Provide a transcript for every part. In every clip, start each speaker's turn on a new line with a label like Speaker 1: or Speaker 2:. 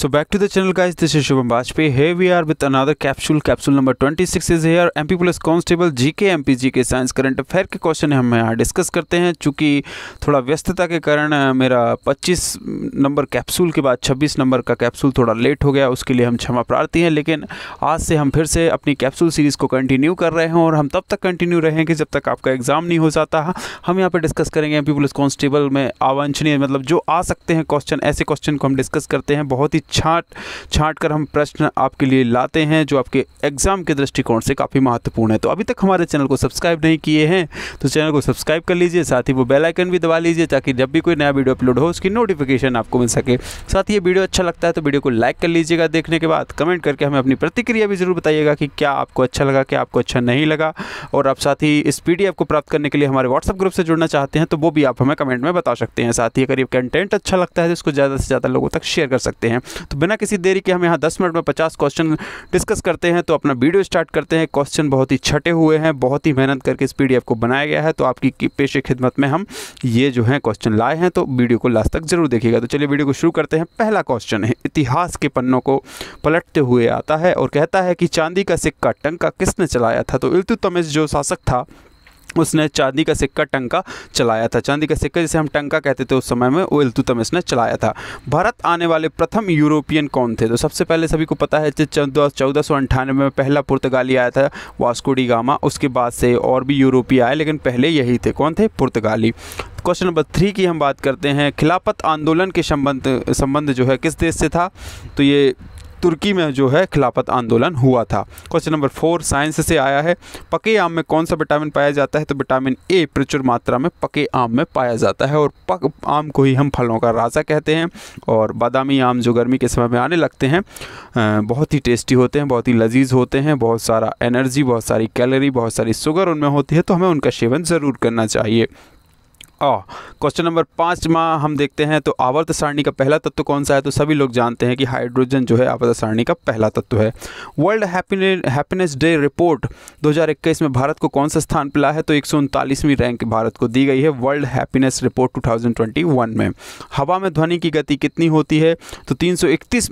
Speaker 1: So back to the channel guys this is Shubham Bajpayee. Hey we are with another capsule capsule number 26 is here. MP Police constable GK MP G K science current affair के question हम यहाँ discuss करते हैं चूँकि थोड़ा व्यस्तता के कारण मेरा 25 नंबर कैप्सूल के बाद 26 नंबर का कैप्सूल थोड़ा लेट हो गया उसके लिए हम क्षमा प्रार्थी हैं लेकिन आज से हम फिर से अपनी कैप्सूल सीरीज़ को कंटिन्यू कर रहे हैं और हम तब तक कंटिन्यू रहेंगे जब तक आपका एग्ज़ाम नहीं हो जाता हम यहाँ पर डिस्कस करेंगे एम पुलिस कॉन्स्टेबल में अवांछनीय मतलब जो आ सकते हैं क्वेश्चन ऐसे क्वेश्चन को हम डिस्कस करते हैं बहुत ही छाँट छाँट कर हम प्रश्न आपके लिए लाते हैं जो आपके एग्ज़ाम के दृष्टिकोण से काफ़ी महत्वपूर्ण है तो अभी तक हमारे चैनल को सब्सक्राइब नहीं किए हैं तो चैनल को सब्सक्राइब कर लीजिए साथ ही वो बेलाइकन भी दबा लीजिए ताकि जब भी कोई नया वीडियो अपलोड हो उसकी नोटिफिकेशन आपको मिल सके साथ ही ये वीडियो अच्छा लगता है तो वीडियो को लाइक कर लीजिएगा देखने के बाद कमेंट करके हमें अपनी प्रतिक्रिया भी ज़रूर बताइएगा कि क्या आपको अच्छा लगा क्या आपको अच्छा नहीं लगा और आप साथ ही इस पी को प्राप्त करने के लिए हमारे व्हाट्सअप ग्रुप से जुड़ना चाहते हैं तो वो भी आप हमें कमेंट में बता सकते हैं साथ ही अगर ये कंटेंट अच्छा लगता है तो इसको ज़्यादा से ज़्यादा लोगों तक शेयर कर सकते हैं तो बिना किसी देरी के हम यहाँ दस मिनट में पचास क्वेश्चन डिस्कस करते हैं तो अपना वीडियो स्टार्ट करते हैं क्वेश्चन बहुत ही छटे हुए हैं बहुत ही मेहनत करके इस पी को बनाया गया है तो आपकी पेशे खिदमत में हम ये जो है क्वेश्चन लाए हैं तो वीडियो को लास्ट तक जरूर देखिएगा तो चलिए वीडियो को शुरू करते हैं पहला क्वेश्चन है इतिहास के पन्नों को पलटते हुए आता है और कहता है कि चांदी का सिक्का टंका किसने चलाया था तो इल्तुतमिश जो शासक था उसने चांदी का सिक्का टंका चलाया था चांदी का सिक्का जिसे हम टंका कहते थे उस समय में वो तमिस ने चलाया था भारत आने वाले प्रथम यूरोपियन कौन थे तो सबसे पहले सभी को पता है चौदह सौ अंठानवे में पहला पुर्तगाली आया था वास्कोडी गामा उसके बाद से और भी यूरोपीय आए लेकिन पहले यही थे कौन थे पुर्तगाली क्वेश्चन नंबर थ्री की हम बात करते हैं खिलाफत आंदोलन के संबंध संबंध जो है किस देश से था तो ये तुर्की में जो है खिलाफत आंदोलन हुआ था क्वेश्चन नंबर फोर साइंस से आया है पके आम में कौन सा विटामिन पाया जाता है तो विटामिन ए प्रचुर मात्रा में पके आम में पाया जाता है और पक आम को ही हम फलों का राजा कहते हैं और बादामी आम जो गर्मी के समय में आने लगते हैं बहुत ही टेस्टी होते हैं बहुत ही लजीज होते हैं बहुत सारा एनर्जी बहुत सारी कैलोरी बहुत सारी शुगर उनमें होती है तो हमें उनका सेवन ज़रूर करना चाहिए क्वेश्चन नंबर पाँच में हम देखते हैं तो आवर्त सारणी का पहला तत्व कौन सा है तो सभी लोग जानते हैं कि हाइड्रोजन जो है आवर्त सारणी का पहला तत्व है वर्ल्ड हैप्पीनेस डे रिपोर्ट 2021 में भारत को कौन सा स्थान मिला है तो एक रैंक भारत को दी गई है वर्ल्ड हैप्पीनेस रिपोर्ट टू में हवा में ध्वनि की गति कितनी होती है तो तीन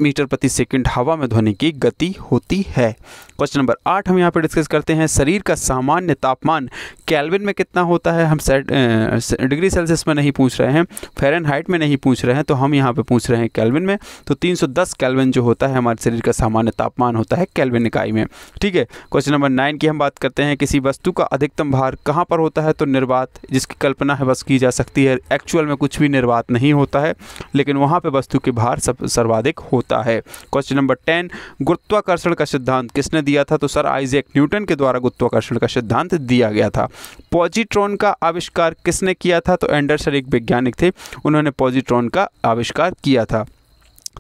Speaker 1: मीटर प्रति सेकेंड हवा में ध्वनि की गति होती है क्वेश्चन नंबर आठ हम यहाँ पर डिस्कस करते हैं शरीर का सामान्य तापमान कैलविन में कितना होता है हम डिग्री डिग्री सेल्सियस में नहीं पूछ रहे हैं फेरन हाइट में नहीं पूछ रहे हैं तो हम यहाँ पर पूछ रहे हैं कैलविन में तो तीन कैलविन जो होता है हमारे शरीर का सामान्य तापमान होता है कैलविन इकाई में ठीक है क्वेश्चन नंबर नाइन की हम बात करते हैं किसी वस्तु का अधिकतम भार कहाँ पर होता है तो निर्वात जिसकी कल्पना है बस की जा सकती है एक्चुअल में कुछ भी निर्वात नहीं होता है लेकिन वहाँ पर वस्तु के भार सब सर्वाधिक होता है क्वेश्चन नंबर टेन गुरुत्वाकर्षण का सिद्धांत किसने दिया था तो सर आइजेक न्यूटन के द्वारा गुरुत्वाकर्षण का सिद्धांत दिया गया था पॉजिट्रॉन का आविष्कार किसने किया था था तो एंडरसन एक वैज्ञानिक थे उन्होंने पॉजिट्रॉन का आविष्कार किया था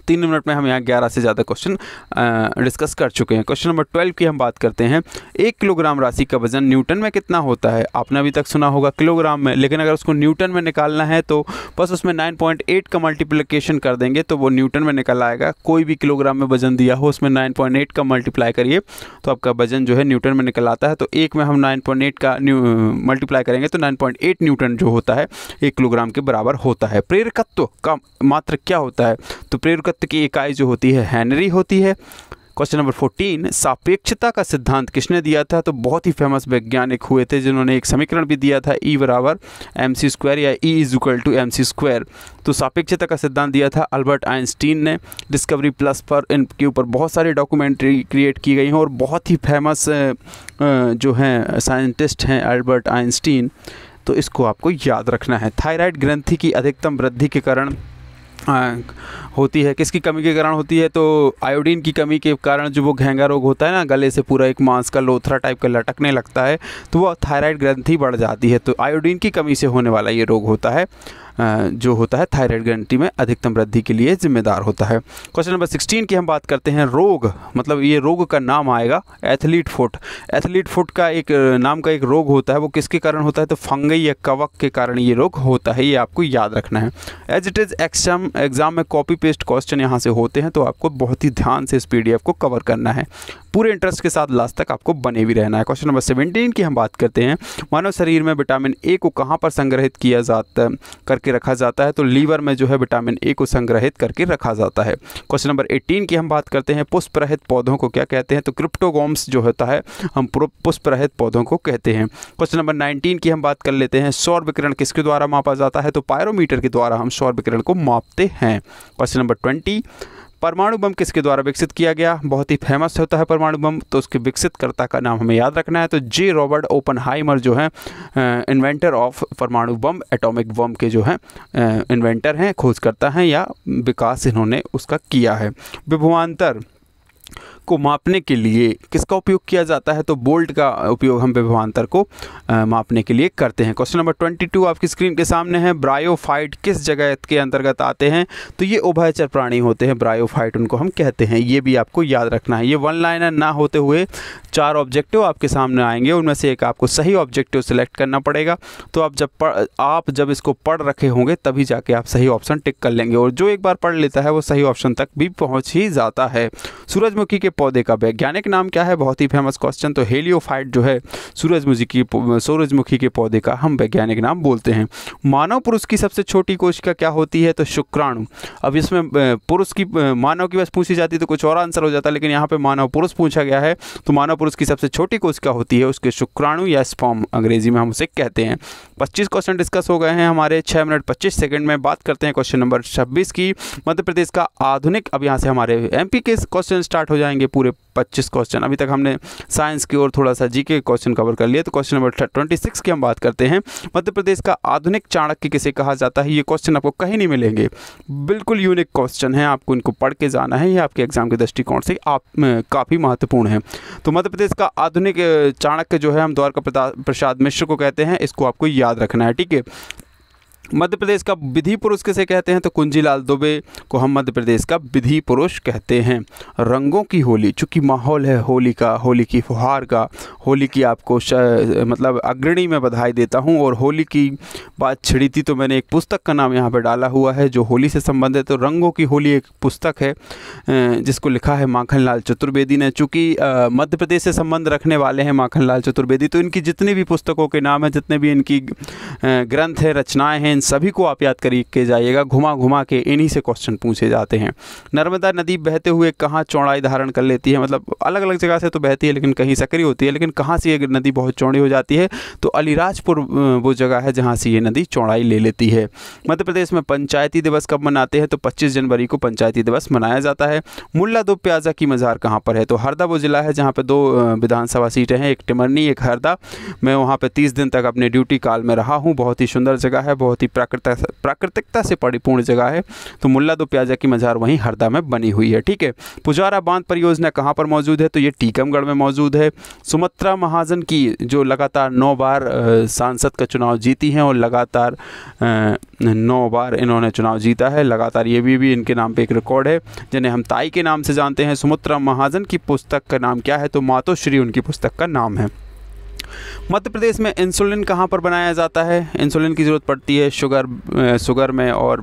Speaker 1: तीन मिनट में हम यहाँ ग्यारह से ज़्यादा क्वेश्चन डिस्कस कर चुके हैं क्वेश्चन नंबर ट्वेल्व की हम बात करते हैं एक किलोग्राम राशि का वजन न्यूटन में कितना होता है आपने अभी तक सुना होगा किलोग्राम में लेकिन अगर उसको न्यूटन में निकालना है तो बस उसमें नाइन पॉइंट एट का मल्टीप्लीकेशन कर देंगे तो वो न्यूटन में निकल आएगा कोई भी किलोग्राम में वजन दिया हो उसमें नाइन पॉइंट एट का मल्टीप्लाई करिए तो आपका वजन जो है न्यूटन में निकल आता है तो एक में हम नाइन पॉइंट एट का मल्टीप्लाई करेंगे तो नाइन पॉइंट एट न्यूटन जो होता है एक किलोग्राम के बराबर होता है प्रेरकत्व का मात्र क्या होता है तो प्रेर निर्गत की इकाई जो होती है हैनरी होती है क्वेश्चन नंबर फोर्टीन सापेक्षता का सिद्धांत किसने दिया था तो बहुत ही फेमस वैज्ञानिक हुए थे जिन्होंने एक समीकरण भी दिया था ई e बराबर एम सी स्क्वायर या E is equal to M C square तो सापेक्षता का सिद्धांत दिया था अल्बर्ट आइंस्टीन ने डिस्कवरी प्लस पर इनके ऊपर बहुत सारी डॉक्यूमेंट्री क्रिएट की गई हैं और बहुत ही फेमस जो हैं साइंटिस्ट हैं अल्बर्ट आइंस्टीन तो इसको आपको याद रखना है थायराइड ग्रंथि की अधिकतम वृद्धि के कारण होती है किसकी कमी के कारण होती है तो आयोडीन की कमी के कारण जो वो घेंगा रोग होता है ना गले से पूरा एक मांस का लोथरा टाइप का लटकने लगता है तो वह थायराइड ग्रंथि बढ़ जाती है तो आयोडीन की कमी से होने वाला ये रोग होता है जो होता है थायराइड ग्रंथि में अधिकतम वृद्धि के लिए जिम्मेदार होता है क्वेश्चन नंबर सिक्सटीन की हम बात करते हैं रोग मतलब ये रोग का नाम आएगा एथलीट फुट एथलीट फुट का एक नाम का एक रोग होता है वो किसके कारण होता है तो फंगई या कवक के कारण ये रोग होता है ये आपको याद रखना है as it is exam exam में कॉपी पेस्ट क्वेश्चन यहाँ से होते हैं तो आपको बहुत ही ध्यान से इस पी को कवर करना है पूरे इंटरेस्ट के साथ लास्ट तक आपको बने भी रहना है क्वेश्चन नंबर सेवेंटीन की हम बात करते हैं मानव शरीर में विटामिन ए को कहाँ पर संग्रहित किया जाता करके रखा जाता है तो लीवर में जो है विटामिन ए को संग्रहित करके रखा जाता है क्वेश्चन नंबर एटीन की हम बात करते हैं पुष्प रहित पौधों को क्या कहते हैं तो क्रिप्टोगोम्स जो होता है हम पुष्प रहित पौधों को कहते हैं क्वेश्चन नंबर नाइनटीन की हम बात कर लेते हैं सौर विकिरण किसके द्वारा मापा जाता है तो पायरोमीटर के द्वारा हम सौर विकिरण को मापते हैं क्वेश्चन नंबर ट्वेंटी परमाणु बम किसके द्वारा विकसित किया गया बहुत ही फेमस होता है परमाणु बम तो उसके विकसितकर्ता का नाम हमें याद रखना है तो जे रॉबर्ट ओपन जो है इन्वेंटर ऑफ परमाणु बम एटॉमिक बम के जो है इन्वेंटर हैं खोजकर्ता हैं या विकास इन्होंने उसका किया है विभुआंतर को मापने के लिए किसका उपयोग किया जाता है तो बोल्ट का उपयोग हम विभवान्तर को मापने के लिए करते हैं क्वेश्चन नंबर ट्वेंटी टू आपकी स्क्रीन के सामने है ब्रायोफाइट किस जगह के अंतर्गत आते हैं तो ये उभयचर प्राणी होते हैं ब्रायोफाइट उनको हम कहते हैं ये भी आपको याद रखना है ये वन लाइनर ना होते हुए चार ऑब्जेक्टिव आपके सामने आएंगे उनमें से एक आपको सही ऑब्जेक्टिव सेलेक्ट करना पड़ेगा तो आप जब पढ़ आप जब इसको पढ़ रखे होंगे तभी जाके आप सही ऑप्शन टिक कर लेंगे और जो एक बार पढ़ लेता है वो सही ऑप्शन तक भी पहुँच ही जाता है सूरजमुखी के पौधे का वैज्ञानिक नाम क्या है बहुत ही फेमस क्वेश्चन तो हेलियोफाइट जो है सूरजमुखी की सूरजमुखी के पौधे का हम वैज्ञानिक नाम बोलते हैं मानव पुरुष की सबसे छोटी कोशिका क्या होती है तो शुक्राणु अब इसमें पुरुष की मानव की बस पूछी जाती तो कुछ और आंसर हो जाता लेकिन यहाँ पर मानव पुरुष पूछा गया है तो मानव पुरुष की सबसे छोटी कोशिका होती है उसके शुक्राणु या स्पॉम अंग्रेजी में हम उसे कहते हैं पच्चीस क्वेश्चन डिस्कस हो गए हैं हमारे छः मिनट पच्चीस सेकेंड में बात करते हैं क्वेश्चन नंबर छब्बीस की मध्य प्रदेश का आधुनिक अब यहाँ से हमारे एम के क्वेश्चन क्वेश्चन स्टार्ट हो जाएंगे पूरे 25 क्वेश्चन अभी तक हमने साइंस की ओर थोड़ा सा जीके के क्वेश्चन कवर कर लिया तो क्वेश्चन नंबर ट्वेंटी सिक्स की हम बात करते हैं मध्य प्रदेश का आधुनिक चाणक्य किसे कहा जाता है ये क्वेश्चन आपको कहीं नहीं मिलेंगे बिल्कुल यूनिक क्वेश्चन है आपको इनको पढ़ के जाना है ये आपके एग्जाम के दृष्टिकोण से आप काफ़ी महत्वपूर्ण है तो मध्य प्रदेश का आधुनिक चाणक्य जो है हम द्वारका प्रसाद मिश्र को कहते हैं इसको आपको याद रखना है ठीक है मध्य प्रदेश का विधि पुरुष किसे कहते हैं तो कुंजीलाल दुबे को हम मध्य प्रदेश का विधि पुरुष कहते हैं रंगों की होली चूँकि माहौल है होली का होली की फुहार का होली की आपको मतलब अग्रणी में बधाई देता हूँ और होली की बात छिड़ी थी तो मैंने एक पुस्तक का नाम यहाँ पर डाला हुआ है जो होली से संबंधित तो रंगों की होली एक पुस्तक है जिसको लिखा है माखन लाल चतुर्वेदी ने चूँकि मध्य प्रदेश से संबंध रखने वाले हैं माखन लाल चतुर्वेदी तो इनकी जितनी भी पुस्तकों के नाम हैं जितने भी इनकी ग्रंथ हैं रचनाएँ हैं इन सभी को आप याद करके जाइएगा घुमा घुमा के इन्हीं से क्वेश्चन पूछे जाते हैं नर्मदा नदी बहते हुए कहाँ चौड़ाई धारण कर लेती है मतलब अलग अलग जगह से तो बहती है लेकिन कहीं सक्रिय होती है लेकिन कहाँ से ये नदी बहुत चौड़ी हो जाती है तो अलीराजपुर वो जगह है जहाँ से ये नदी चौड़ाई ले लेती है मध्य प्रदेश में पंचायती दिवस कब मनाते हैं तो पच्चीस जनवरी को पंचायती दिवस मनाया जाता है मुला दो प्याजा की मज़ार कहाँ पर है तो हरदा वो ज़िला है जहाँ पर दो विधानसभा सीटें हैं एक टिमरनी एक हरदा मैं वहाँ पर तीस दिन तक अपने ड्यूटी काल में रहा हूँ बहुत ही सुंदर जगह है बहुत ही प्राकृतिक प्राकृतिकता से परिपूर्ण जगह है तो मुल्ला दो प्याजा की मज़ार वहीं हरदा में बनी हुई है ठीक है पुजारा बांध परियोजना कहाँ पर मौजूद है तो ये टीकमगढ़ में मौजूद है सुमत्रा महाजन की जो लगातार नौ बार सांसद का चुनाव जीती हैं और लगातार नौ बार इन्होंने चुनाव जीता है लगातार ये भी भी इनके नाम पे एक रिकॉर्ड है जिन्हें हम ताई के नाम से जानते हैं सुमित्रा महाजन की पुस्तक का नाम क्या है तो मातोश्री उनकी पुस्तक का नाम है मध्य प्रदेश में इंसुलिन कहाँ पर बनाया जाता है इंसुलिन की ज़रूरत पड़ती है शुगर शुगर में और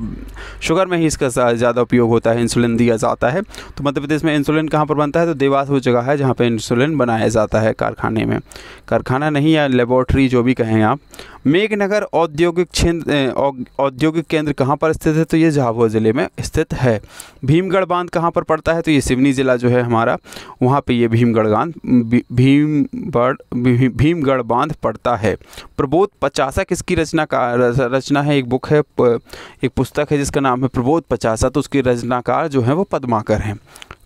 Speaker 1: शुगर में ही इसका ज़्यादा उपयोग होता है इंसुलिन दिया जाता है तो मध्य प्रदेश में इंसुलिन कहाँ पर बनता है तो देवास वो जगह है जहाँ पर इंसुलिन बनाया जाता है कारखाने में कारखाना नहीं या लेबॉर्ट्री जो भी कहें आप मेघनगर औद्योगिक क्षेत्र औद्योगिक केंद्र कहाँ पर स्थित है तो ये झाबुआ ज़िले में स्थित है भीमगढ़ बांध कहाँ पर पड़ता है तो ये सिवनी ज़िला जो है हमारा वहाँ पे ये भीमगढ़ बांध भीमगढ़ भीमगढ़ बांध पड़ता है प्रबोध पचासा किसकी रचना का रचना है एक बुक है एक पुस्तक है जिसका नाम है प्रबोध पचासा तो उसके रचनाकार जो हैं वो पदमाकर हैं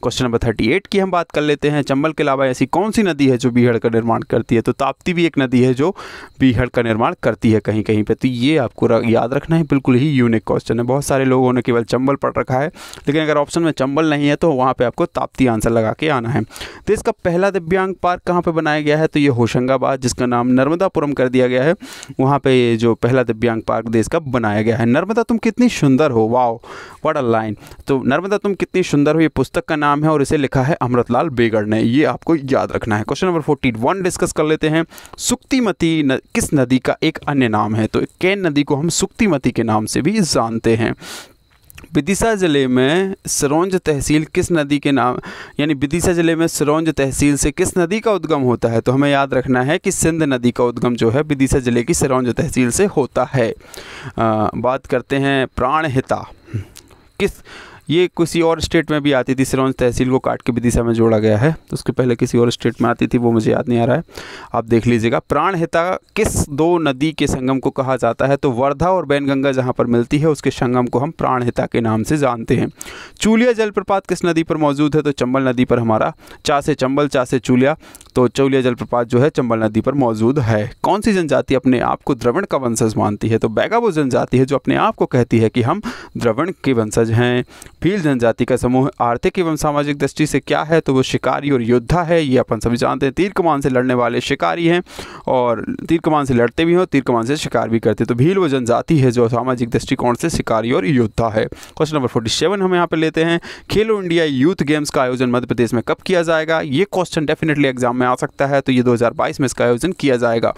Speaker 1: क्वेश्चन नंबर थर्टी एट की हम बात कर लेते हैं चंबल के अलावा ऐसी कौन सी नदी है जो बीहड़ का निर्माण करती है तो ताप्ती भी एक नदी है जो बीहड़ का निर्माण करती है कहीं कहीं पे तो ये आपको रख, याद रखना है बिल्कुल ही यूनिक क्वेश्चन है बहुत सारे लोगों ने केवल चंबल पढ़ रखा है लेकिन अगर ऑप्शन में चंबल नहीं है तो वहाँ पर आपको ताप्ती आंसर लगा के आना है देश तो का पहला दिव्यांग पार्क कहाँ पर बनाया गया है तो ये होशंगाबाद जिसका नाम नर्मदापुरम कर दिया गया है वहाँ पर जो पहला दिव्यांग पार्क देश का बनाया गया है नर्मदा तुम कितनी सुंदर हो वाओ वट अ लाइन तो नर्मदा तुम कितनी सुंदर हो ये पुस्तक का नाम नाम है और इसे लिखा है अमृतलाल बेगड़ ने ये आपको याद रखना है question number forty one discuss कर लेते हैं सुक्तिमती न, किस नदी का एक अन्य नाम है तो कैन नदी को हम सुक्तिमती के नाम से भी जानते हैं विदिशा ज़िले में सिरोंज तहसील किस नदी के नाम यानी विदिशा ज़िले में सिरोंज तहसील से किस नदी का उद्गम होता है तो हमें याद रखना है कि सिंध नदी का उद्गम जो है विदिशा ज़िले की सिरोंज तहसील से होता है आ, बात करते हैं प्राणहिता किस ये किसी और स्टेट में भी आती थी सिरौंज तहसील को काट के विदिशा में जोड़ा गया है तो उसके पहले किसी और स्टेट में आती थी वो मुझे याद नहीं आ रहा है आप देख लीजिएगा प्राणहिता किस दो नदी के संगम को कहा जाता है तो वर्धा और बैनगंगा जहाँ पर मिलती है उसके संगम को हम प्राणहिता के नाम से जानते हैं चूलिया जलप्रपात किस नदी पर मौजूद है तो चंबल नदी पर हमारा चा से चंबल चा से चूलिया तो चौलिया जलप्रपात जो है चंबल नदी पर मौजूद है कौन सी जनजाति अपने आप को द्रवण का वंशज मानती है तो बैगा वो जनजाति है जो अपने आप को कहती है कि हम द्रवण के वंशज हैं भील जनजाति का समूह आर्थिक एवं सामाजिक दृष्टि से क्या है तो वो शिकारी और योद्धा है ये अपन सभी जानते हैं तीर कमान से लड़ने वाले शिकारी हैं और तीर कमान से लड़ते भी हों तीर कमान से शिकार भी करते तो भील वो जनजाति है जो सामाजिक दृष्टिकोण से शिकारी और योद्धा है क्वेश्चन नंबर फोर्टी सेवन हम यहाँ पर लेते हैं खेलो इंडिया यूथ गेम्स का आयोजन मध्य प्रदेश में कब किया जाएगा ये क्वेश्चन डेफिनेटली एग्जाम में आ सकता है तो ये दो में इसका आयोजन किया जाएगा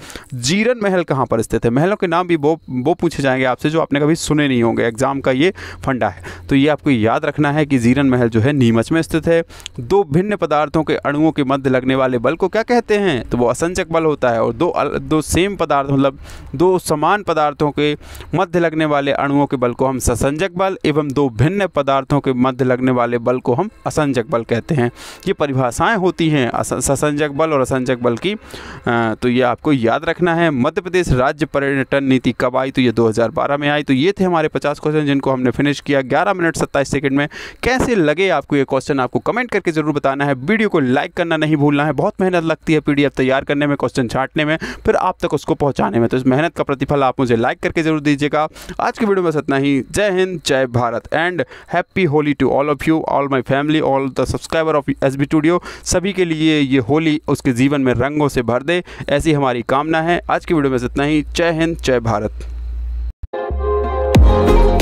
Speaker 1: जीरन महल कहाँ पर स्थित है महलों के नाम भी वो वो पूछे जाएंगे आपसे जो आपने कभी सुने नहीं होंगे एग्जाम का ये फंडा है तो ये आपको याद याद रखना है कि जीरन महल जो है नीमच में स्थित है दो भिन्न पदार्थों के अणुओं के मध्य लगने वाले बल को क्या कहते हैं तो वो असंचक बल होता है और दो दो सेम पदार्थ मतलब दो समान पदार्थों के मध्य लगने वाले अणुओं के बल को हम ससंजक बल एवं दो भिन्न पदार्थों के मध्य लगने वाले बल को हम असंजक बल कहते हैं ये परिभाषाएं होती हैं ससंजक बल और असंजक बल की आ, तो ये आपको याद रखना है मध्य प्रदेश राज्य पर्यटन नीति कब आई तो ये 2012 में आई तो ये थे हमारे 50 क्वेश्चन जिनको हमने फिनिश किया 11 मिनट 27 सेकंड सेकंड में कैसे लगे आपको ये क्वेश्चन आपको कमेंट करके ज़रूर बताना है वीडियो को लाइक करना नहीं भूलना है बहुत मेहनत लगती है पी तैयार करने में क्वेश्चन छाटने में फिर आप तक उसको पहुँचाने में तो इस मेहनत का प्रतिफल आप मुझे लाइक करके ज़रूर दीजिएगा आज की वीडियो बस इतना ही जय हिंद जय Bharat and happy Holi to all of you all my family all the subscriber of S B studio सभी के लिए ये होली उसके जीवन में रंगों से भर दे ऐसी हमारी कामना है आज की वीडियो में बस इतना ही जय हिंद जय भारत